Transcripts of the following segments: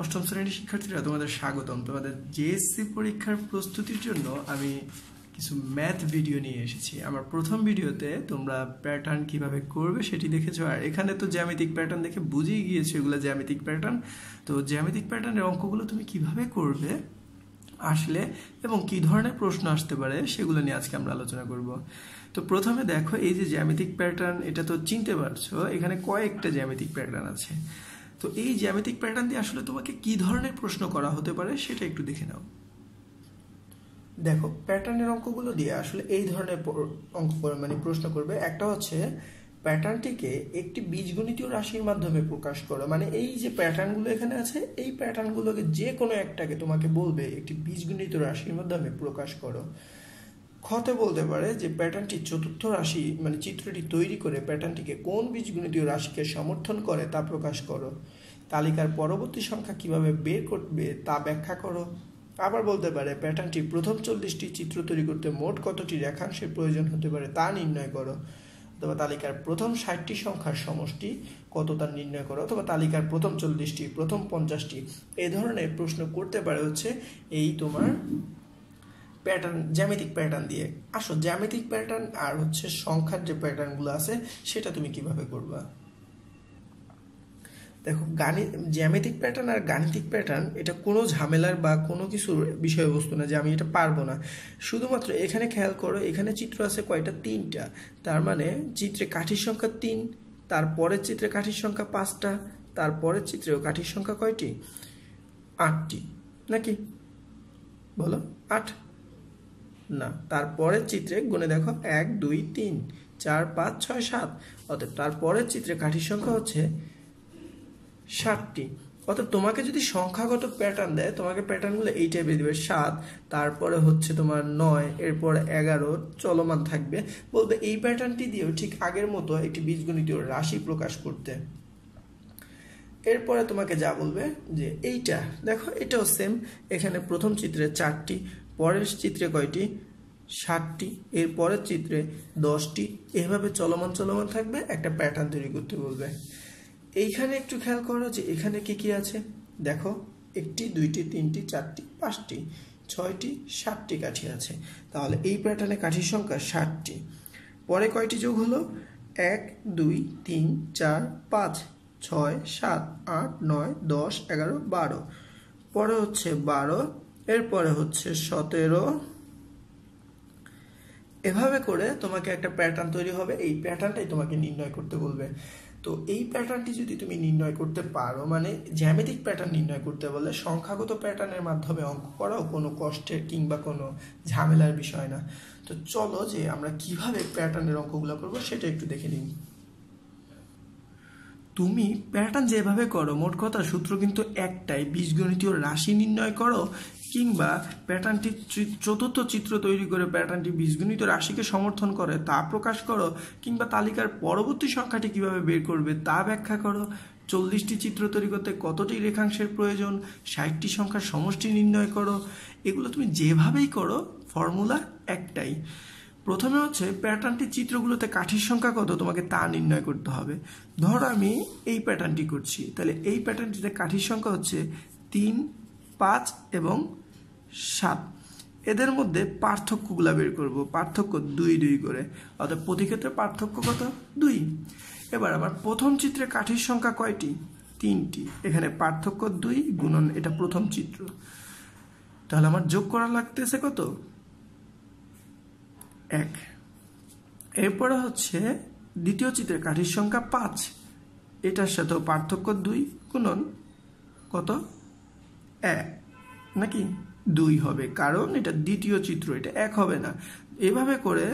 অষ্টম শ্রেণীর শিক্ষার্থীরা তোমাদের স্বাগতম তোমাদের জেএসসি পরীক্ষার প্রস্তুতির জন্য আমি কিছু ম্যাথ ভিডিও নিয়ে এসেছি আমার প্রথম ভিডিওতে তোমরা প্যাটার্ন কিভাবে করবে সেটি দেখেছো আর এখানে তো জ্যামিতিক প্যাটার্ন দেখে বুঝেই গিয়েছো এগুলো জ্যামিতিক প্যাটার্ন তো জ্যামিতিক প্যাটার্নের অঙ্কগুলো তুমি কিভাবে করবে আসলে এবং কি ধরনের প্রশ্ন আসতে পারে সেগুলো নিয়ে আজকে আমরা আলোচনা করব তো প্রথমে দেখো এই যে জ্যামিতিক প্যাটার্ন এটা তো চিনতে পারছো এখানে কয়েকটা জ্যামিতিক প্যাটার্ন আছে তো এই জ্যামিতিক প্যাটার্ন দিয়ে আসলে তোমাকে কি ধরনের প্রশ্ন করা হতে পারে সেটা একটু দেখে নাও দেখো প্যাটার্নের অঙ্কগুলো দিয়ে আসলে এই ধরনের অঙ্ক মানে প্রশ্ন করবে একটা হচ্ছে প্যাটার্নটিকে একটি বীজগণিতীয় রাশির মাধ্যমে প্রকাশ করো মানে এই যে প্যাটার্নগুলো এখানে আছে এই প্যাটার্নগুলোকে যে কোনো একটাকে তোমাকে বলবে একটি বীজগণিত রাশির মাধ্যমে প্রকাশ করো খতে বলতে পারে যে প্যাটার্নটি চতুর্থ রাশি মানে চিত্রটি তৈরি করে প্যাটার্নটিকে কোন বীজগণিতীয় রাশিকে সমর্থন করে তা প্রকাশ করো তালিকার পরবর্তী সংখ্যা কিভাবে বের করবে তা ব্যাখ্যা করো আবার বলতে পারে প্যাটার্নটি প্রথম চল্লিশটি চিত্র তৈরি করতে মোট কতটি রেখাংশের প্রয়োজন হতে পারে তা নির্ণয় করো অথবা তালিকার প্রথম ষাটটি সংখ্যার সমষ্টি কত তা নির্ণয় করো অথবা তালিকার প্রথম চল্লিশটি প্রথম পঞ্চাশটি এ ধরনের প্রশ্ন করতে পারে হচ্ছে এই তোমার প্যাটার্ন জ্যামিতিক প্যাটার্ন দিয়ে আসো জ্যামিতিক প্যাটার্ন আর হচ্ছে সংখ্যার যে প্যাটার্নগুলো আছে সেটা তুমি কিভাবে করবা দেখো গাণিত জ্যামিতিক প্যাটার্ন আর গাণিতিক প্যাটার্ন এটা কোনো ঝামেলার বা কোনো কিছুর বিষয়বস্তু না যে আমি এটা পারবো না শুধুমাত্র এখানে খেয়াল করো এখানে চিত্র আছে কয়টা তিনটা তার মানে চিত্রে কাঠির সংখ্যা তিন তারপরের চিত্রে কাঠির সংখ্যা পাঁচটা তারপরের চিত্রেও কাঠির সংখ্যা কয়টি আটটি নাকি বলো আট না তারপরের চিত্রে গুণে দেখো এক দুই তিন চার পাঁচ ছয় সাত অর্থাৎ তারপরের চিত্রে কাঠির সংখ্যা হচ্ছে ষাটটি অর্থাৎ তোমাকে যদি সংখ্যাগত প্যাটার্ন দেয় তোমাকে প্যাটার্নগুলো এই টাইপে দেবে সাত তারপরে হচ্ছে তোমার নয় এরপর এগারো চলমান থাকবে বলবে এই প্যাটার্নটি দিয়েও ঠিক আগের মতো একটি বীজগণিতীয় রাশি প্রকাশ করতে এরপরে তোমাকে যা বলবে যে এইটা দেখো এটাও সেম এখানে প্রথম চিত্রে চারটি পরের চিত্রে কয়টি ষাটটি এর পরের চিত্রে দশটি এভাবে চলমান চলমান থাকবে একটা প্যাটার্ন তৈরি করতে বলবে এইখানে একটু খেয়াল করো যে এখানে কি কি আছে দেখো একটি দুইটি তিনটি চারটি পাঁচটি ছয়টি ষাটটি কাঠি আছে তাহলে এই প্যাটার্নে কাঠির সংখ্যা ষাটটি পরে কয়টি যোগ হলো এক দুই তিন চার পাঁচ ছয় সাত আট নয় দশ এগারো বারো পরে হচ্ছে বারো এরপরে হচ্ছে সতেরো এভাবে করে তোমাকে একটা প্যাটার্ন তৈরি হবে এই প্যাটার্নটাই তোমাকে নির্ণয় করতে বলবে তো এই প্যাটার্নটি যদি তুমি নির্ণয় করতে পারো মানে জ্যামিতিক প্যাটার্ন নির্ণয় করতে বলে সংখ্যাগত প্যাটার্নের মাধ্যমে অঙ্ক করাও কোনো কষ্টের কিংবা কোনো ঝামেলার বিষয় না তো চলো যে আমরা কিভাবে প্যাটার্নের অঙ্কগুলো করব সেটা একটু দেখে নিন তুমি প্যাটার্ন যেভাবে করো মোট কথা সূত্র কিন্তু একটাই বীজগণিতীয় রাশি নির্ণয় করো কিংবা প্যাটার্নটি চতুর্থ চিত্র তৈরি করে প্যাটার্নটি বীজগণিত রাশিকে সমর্থন করে তা প্রকাশ করো কিংবা তালিকার পরবর্তী সংখ্যাটি কিভাবে বের করবে তা ব্যাখ্যা করো চল্লিশটি চিত্র তৈরি করতে কতটি রেখাংশের প্রয়োজন ষাটটি সংখ্যার সমষ্টি নির্ণয় করো এগুলো তুমি যেভাবেই করো ফর্মুলা একটাই প্রথমে হচ্ছে প্যাটার্নটি চিত্রগুলোতে কাঠির সংখ্যা কত তোমাকে তা নির্ণয় করতে হবে ধরো আমি এই প্যাটার্নটি করছি তাহলে এই প্যাটার্নটিতে কাঠির সংখ্যা হচ্ছে তিন পাঁচ এবং সাত এদের মধ্যে পার্থক্যগুলো বের করব পার্থক্য দুই দুই করে অর্থাৎ প্রতি ক্ষেত্রে পার্থক্য কত দুই এবার আবার প্রথম চিত্রে কাঠির সংখ্যা কয়টি তিনটি এখানে পার্থক্য দুই গুণন এটা প্রথম চিত্র তাহলে আমার যোগ করা লাগতেছে কত এক এরপরে হচ্ছে দ্বিতীয় চিত্রে কাঠির সংখ্যা পাঁচ এটার সাথেও পার্থক্য দুই গুণন কত এক নাকি দুই হবে কারণ এটা দ্বিতীয় চিত্র এটা এক হবে না এভাবে করে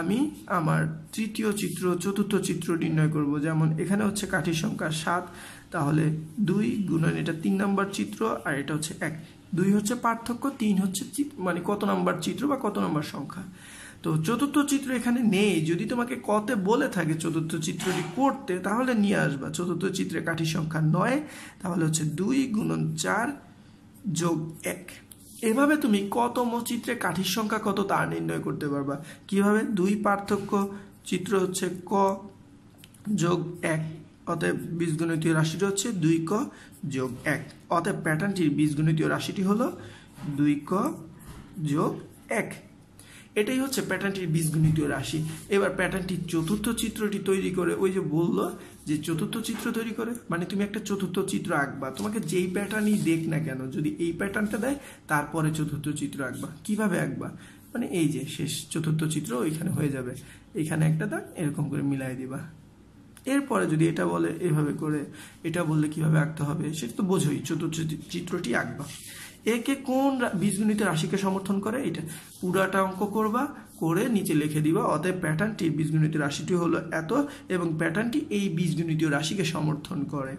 আমি আমার তৃতীয় চিত্র চতুর্থ চিত্র নির্ণয় করব যেমন এখানে হচ্ছে কাঠির সংখ্যা সাত তাহলে দুই গুণন এটা তিন নম্বর চিত্র আর এটা হচ্ছে এক দুই হচ্ছে পার্থক্য তিন হচ্ছে মানে কত নাম্বার চিত্র বা কত নম্বর সংখ্যা তো চতুর্থ চিত্র এখানে নেই যদি তোমাকে কতে বলে থাকে চতুর্থ চিত্রটি করতে তাহলে নিয়ে আসবা চতুর্থ চিত্রে কাঠির সংখ্যা নয় তাহলে হচ্ছে দুই গুণন চার যোগ এক এভাবে তুমি কত মচিত্রে কাঠির সংখ্যা কত তা নির্ণয় করতে পারবা কিভাবে দুই পার্থক্য চিত্র হচ্ছে ক যোগ এক অতএব বীজগণিতীয় রাশিটি হচ্ছে দুই ক যোগ এক অতএব প্যাটার্নটির বীজগণিতীয় রাশিটি হলো দুই ক যোগ এক এটাই হচ্ছে প্যাটার্নটির বীজগণিতীয় রাশি এবার প্যাটার্নটির চতুর্থ চিত্রটি তৈরি করে ওই যে বললো যে চতুর্থ চিত্র তৈরি করে মানে তুমি একটা চতুর্থ চিত্র আঁকবা তোমাকে যেই প্যাটার্নই দেখ না কেন যদি এই প্যাটার্নটা দেয় তারপরে চতুর্থ চিত্র আঁকবা কিভাবে আঁকবা মানে এই যে শেষ চতুর্থ চিত্র ওইখানে হয়ে যাবে এখানে একটা দাগ এরকম করে মিলাই দিবা এরপরে যদি এটা বলে এভাবে করে এটা বললে কিভাবে আঁকতে হবে সেটা তো বোঝোই চতুর্থ চিত্রটি আঁকবা একে কোন বীজগণিত রাশিকে সমর্থন করে এটা পুরাটা অঙ্ক করবা করে নিচে লিখে দিবা অতএব প্যাটার্নটি বীজগণিত রাশিটি হলো এত এবং প্যাটার্নটি এই বীজগণিতীয় রাশিকে সমর্থন করে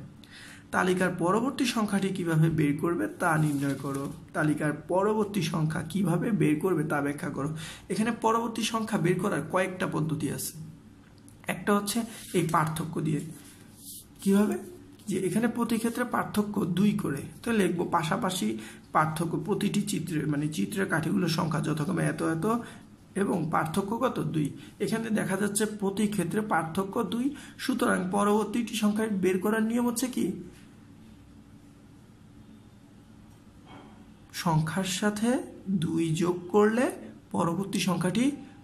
তালিকার পরবর্তী সংখ্যাটি কিভাবে বের করবে তা নির্ণয় করো তালিকার পরবর্তী সংখ্যা কিভাবে বের করবে তা ব্যাখ্যা করো এখানে পরবর্তী সংখ্যা বের করার কয়েকটা পদ্ধতি আছে একটা হচ্ছে এই পার্থক্য দিয়ে কিভাবে যে এখানে প্রতি ক্ষেত্রে পার্থক্য দুই করে তো লিখবো পাশাপাশি পার্থক্য প্রতিটি চিত্রে মানে চিত্রের কাঠিগুলোর সংখ্যা যথাক্রমে এত এত এবং পার্থক্য কত দুই এখানে দেখা যাচ্ছে প্রতি ক্ষেত্রে পার্থক্য দুই সুতরাং পরবর্তীটি সংখ্যা বের করার নিয়ম হচ্ছে কি সংখ্যার সাথে দুই যোগ করলে পরবর্তী সংখ্যাটি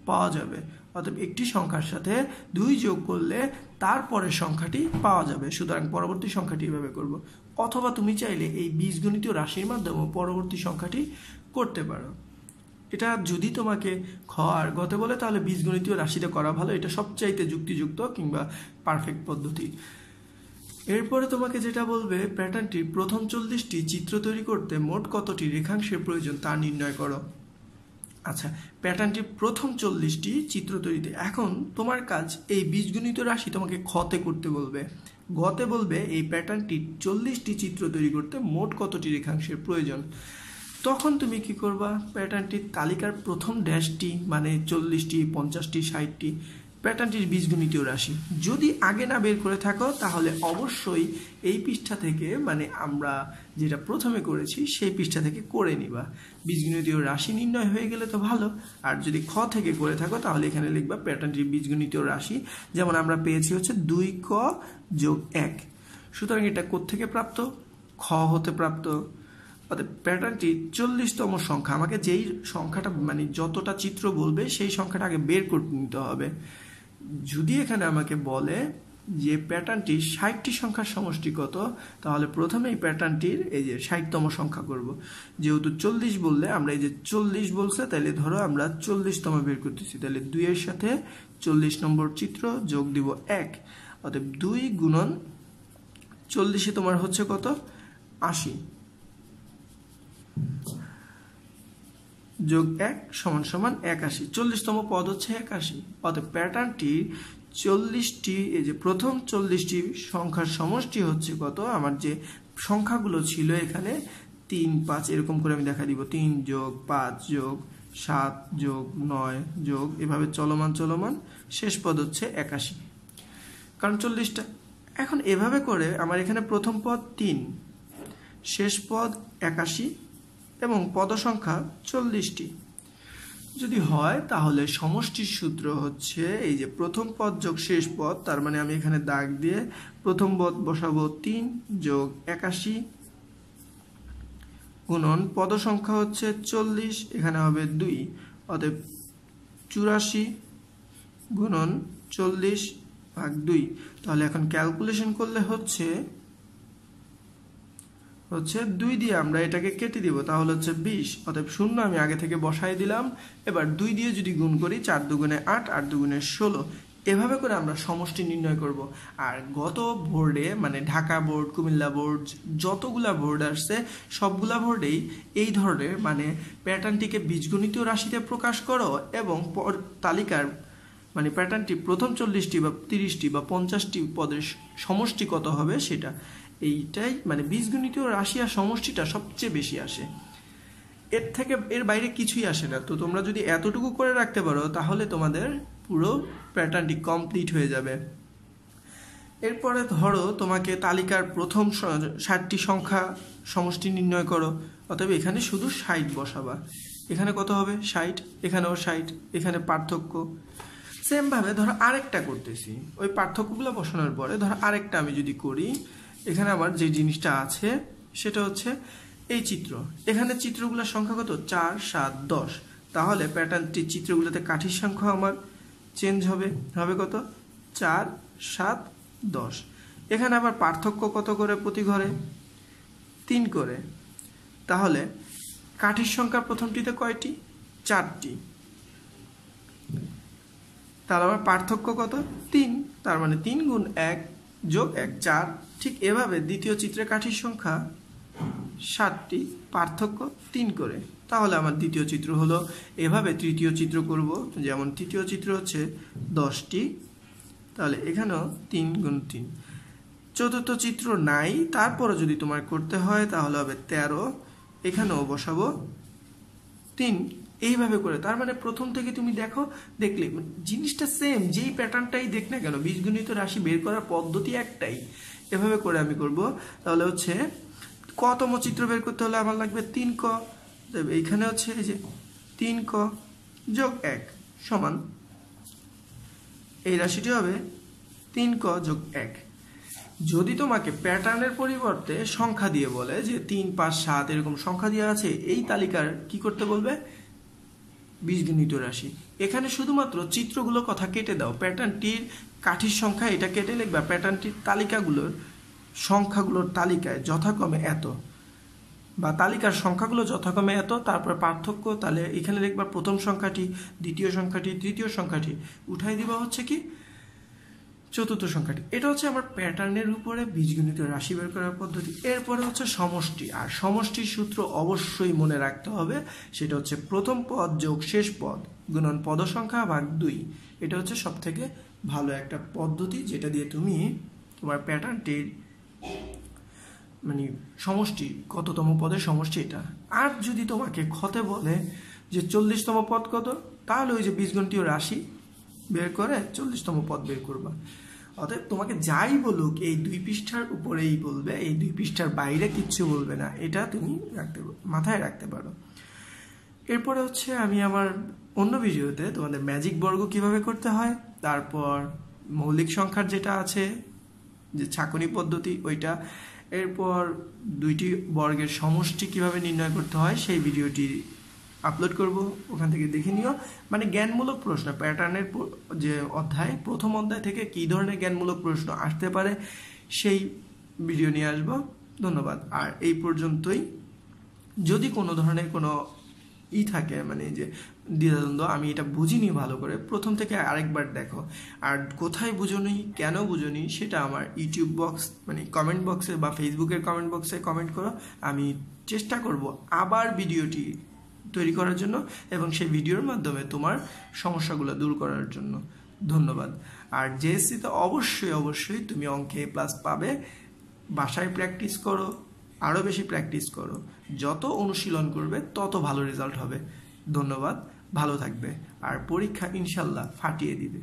পাওয়া যাবে অর্থাৎ একটি সংখ্যার সাথে দুই যোগ করলে তারপরের সংখ্যাটি পাওয়া যাবে সুতরাং পরবর্তী সংখ্যাটি এভাবে করব অথবা তুমি চাইলে এই বীজগণিত রাশির মাধ্যমে পরবর্তী সংখ্যাটি করতে পারো এটা যদি তোমাকে খ আর গতে বলে তাহলে বীজগণিতীয় রাশিটা করা ভালো এটা সবচাইতে যুক্তিযুক্ত কিংবা পারফেক্ট পদ্ধতি এরপরে তোমাকে যেটা বলবে প্যাটার্নটির প্রথম চল্লিশটি চিত্র তৈরি করতে মোট কতটি রেখাংশের প্রয়োজন তা নির্ণয় করো আচ্ছা প্যাটার্নটির প্রথম চল্লিশটি চিত্র তৈরিতে এখন তোমার কাজ এই বীজগণিত রাশি তোমাকে ক্ষতে করতে বলবে গতে বলবে এই প্যাটার্নটির চল্লিশটি চিত্র তৈরি করতে মোট কতটি রেখাংশের প্রয়োজন তখন তুমি কি করবা প্যাটার্নটির তালিকার প্রথম ড্যাশটি মানে চল্লিশটি পঞ্চাশটি ষাটটি প্যাটার্নটির বীজগণিতীয় রাশি যদি আগে না বের করে থাকো তাহলে অবশ্যই এই পৃষ্ঠা থেকে মানে আমরা যেটা প্রথমে করেছি সেই পৃষ্ঠা থেকে করে নিবা বীজগণিতীয় রাশি নির্ণয় হয়ে গেলে তো ভালো আর যদি খ থেকে করে থাকো তাহলে এখানে লিখবা প্যাটার্নটির বীজগণিতীয় রাশি যেমন আমরা পেয়েছি হচ্ছে দুই ক যোগ এক সুতরাং এটা কোত্থেকে প্রাপ্ত খ হতে প্রাপ্ত অর্থাৎ প্যাটার্নটি চল্লিশতম সংখ্যা আমাকে যেই সংখ্যাটা মানে যতটা চিত্র বলবে সেই সংখ্যাটা আগে বের করে নিতে হবে যদি এখানে আমাকে বলে যে প্যাটার্নটি ষাটটি সংখ্যার সমষ্টিগত তাহলে প্রথমে এই প্যাটার্নটির এই যে ষাটতম সংখ্যা করব যেহেতু চল্লিশ বললে আমরা এই যে চল্লিশ বলছে তাহলে ধরো আমরা চল্লিশতম বের করতেছি তাহলে দুইয়ের সাথে চল্লিশ নম্বর চিত্র যোগ দিব এক অতএব দুই গুণন চল্লিশে তোমার হচ্ছে কত আশি যোগ এক সমান সমান একাশি চল্লিশতম পদ হচ্ছে একাশি অতএব প্যাটার্নটি চল্লিশটি এই যে প্রথম চল্লিশটি সংখ্যার সমষ্টি হচ্ছে কত আমার যে সংখ্যাগুলো ছিল এখানে তিন পাঁচ এরকম করে আমি দেখা দিব তিন যোগ পাঁচ যোগ সাত যোগ নয় যোগ এভাবে চলমান চলমান শেষ পদ হচ্ছে একাশি কারণ চল্লিশটা এখন এভাবে করে আমার এখানে প্রথম পদ তিন শেষ পদ একাশি এবং পদসংখ্যা চল্লিশটি যদি হয় তাহলে সমষ্টির সূত্র হচ্ছে এই যে প্রথম পদ যোগ শেষ পদ তার মানে আমি এখানে দাগ দিয়ে প্রথম পদ বসাবো তিন যোগ একাশি গুণন পদসংখ্যা হচ্ছে চল্লিশ এখানে হবে দুই অতএব চুরাশি গুণন চল্লিশ ভাগ দুই তাহলে এখন ক্যালকুলেশন করলে হচ্ছে হচ্ছে দুই দিয়ে আমরা এটাকে কেটে দিব তাহলে হচ্ছে বিশ অতএব শূন্য আমি আগে থেকে বসাই দিলাম এবার দুই দিয়ে যদি গুণ করি চার দুগুণে আট আট দুগুণে ষোলো এভাবে করে আমরা সমষ্টি নির্ণয় করব আর গত বোর্ডে মানে ঢাকা বোর্ড কুমিল্লা বোর্ড যতগুলা বোর্ড আসছে সবগুলা বোর্ডেই এই ধরনের মানে প্যাটার্নটিকে বীজগণিত রাশিতে প্রকাশ করো এবং তালিকার মানে প্যাটার্নটি প্রথম চল্লিশটি বা তিরিশটি বা পঞ্চাশটি পদের সমষ্টি কত হবে সেটা এইটাই মানে বীজগণিতীয় রাশিয়া সমষ্টিটা সবচেয়ে বেশি আসে এর থেকে এর বাইরে কিছুই আসে না তো তোমরা যদি এতটুকু করে রাখতে পারো তাহলে তোমাদের পুরো প্যাটার্নটি কমপ্লিট হয়ে যাবে এরপরে ধরো তোমাকে তালিকার প্রথম ষাটটি সংখ্যা সমষ্টি নির্ণয় করো অতএব এখানে শুধু ষাট বসাবা এখানে কত হবে ষাট এখানেও ষাট এখানে পার্থক্য সেমভাবে ধরো আরেকটা করতেছি ওই পার্থক্যগুলো বসানোর পরে ধরো আরেকটা আমি যদি করি এখানে আবার যে জিনিসটা আছে সেটা হচ্ছে এই চিত্র এখানে চিত্রগুলোর সংখ্যা কত চার সাত দশ তাহলে প্যাটার্নটি চিত্রগুলোতে কাঠির সংখ্যা আমার চেঞ্জ হবে হবে কত চার সাত দশ এখানে আবার পার্থক্য কত করে প্রতি ঘরে তিন করে তাহলে কাঠির সংখ্যা প্রথমটিতে কয়টি চারটি তাহলে আবার পার্থক্য কত তিন তার মানে তিন গুণ এক যোগ এক চার ঠিক এভাবে দ্বিতীয় চিত্রে কাঠির সংখ্যা সাতটি পার্থক্য তিন করে তাহলে আমার দ্বিতীয় চিত্র হলো এভাবে তৃতীয় চিত্র করব যেমন তৃতীয় চিত্র হচ্ছে দশটি তাহলে এখানেও তিন গুণ তিন চতুর্থ চিত্র নাই তারপরে যদি তোমার করতে হয় তাহলে হবে তেরো এখানেও বসাবো তিন এইভাবে করে তার মানে প্রথম থেকে তুমি দেখো দেখলে জিনিসটা সেম যেই প্যাটার্নটাই দেখ না কেন বীজগণিত রাশি বের করার পদ্ধতি একটাই এভাবে করে আমি করব তাহলে হচ্ছে কতম চিত্র বের করতে হলে আমার লাগবে তিন ক এইখানে হচ্ছে এই যে তিন ক যোগ এক সমান এই রাশিটি হবে তিন ক যোগ এক যদি তোমাকে প্যাটার্নের পরিবর্তে সংখ্যা দিয়ে বলে যে তিন পাঁচ সাত এরকম সংখ্যা দেওয়া আছে এই তালিকার কি করতে বলবে বিশ ভিতরে রাশি এখানে শুধুমাত্র চিত্রগুলো কথা কেটে দাও প্যাটার্নটির কাঠির সংখ্যা এটা কেটে লিখবা প্যাটার্নটির তালিকাগুলোর সংখ্যাগুলোর তালিকায় যথাক্রমে এত বা তালিকার সংখ্যাগুলো যথাক্রমে এত তারপর পার্থক্য তাহলে এখানে দেখবার প্রথম সংখ্যাটি দ্বিতীয় সংখ্যাটি তৃতীয় সংখ্যাটি উঠাই দিবা হচ্ছে কি চতুর্থ সংখ্যাটি এটা হচ্ছে আমার প্যাটার্নের উপরে বীজগণিত রাশি বের করার পদ্ধতি এরপরে হচ্ছে সমষ্টি আর সমষ্টির সূত্র অবশ্যই মনে রাখতে হবে সেটা হচ্ছে প্রথম পদ যোগ শেষ পদ গুণন পদ সংখ্যা ভাগ দুই এটা হচ্ছে সব থেকে ভালো একটা পদ্ধতি যেটা দিয়ে তুমি তোমার প্যাটার্নটির মানে সমষ্টি কততম পদের সমষ্টি এটা আর যদি তোমাকে ক্ষতে বলে যে চল্লিশতম পদ কত তাহলে ওই যে বীজগণীয় রাশি বের করে চল্লিশতম পদ বের করবা অতএব তোমাকে যাই বলুক এই দুই পৃষ্ঠার উপরেই বলবে এই দুই পৃষ্ঠার বাইরে কিচ্ছু বলবে না এটা তুমি রাখতে মাথায় রাখতে পারো এরপরে হচ্ছে আমি আমার অন্য ভিডিওতে তোমাদের ম্যাজিক বর্গ কিভাবে করতে হয় তারপর মৌলিক সংখ্যার যেটা আছে যে ছাকনি পদ্ধতি ওইটা এরপর দুইটি বর্গের সমষ্টি কিভাবে নির্ণয় করতে হয় সেই ভিডিওটি আপলোড করব ওখান থেকে দেখে নিও মানে জ্ঞানমূলক প্রশ্ন প্যাটার্নের যে অধ্যায় প্রথম অধ্যায় থেকে কী ধরনের জ্ঞানমূলক প্রশ্ন আসতে পারে সেই ভিডিও নিয়ে আসবো ধন্যবাদ আর এই পর্যন্তই যদি কোনো ধরনের কোনো ই থাকে মানে যে দ্বিধাদ্বন্দ্ব আমি এটা বুঝিনি ভালো করে প্রথম থেকে আরেকবার দেখো আর কোথায় বুঝোনি কেন বুঝোনি সেটা আমার ইউটিউব বক্স মানে কমেন্ট বক্সে বা ফেসবুকের কমেন্ট বক্সে কমেন্ট করো আমি চেষ্টা করব আবার ভিডিওটি তৈরি করার জন্য এবং সেই ভিডিওর মাধ্যমে তোমার সমস্যাগুলো দূর করার জন্য ধন্যবাদ আর জেএসসিতে অবশ্যই অবশ্যই তুমি অঙ্কে প্লাস পাবে বাসায় প্র্যাকটিস করো আরও বেশি প্র্যাকটিস করো যত অনুশীলন করবে তত ভালো রেজাল্ট হবে ধন্যবাদ ভালো থাকবে আর পরীক্ষা ইনশাল্লাহ ফাটিয়ে দিবে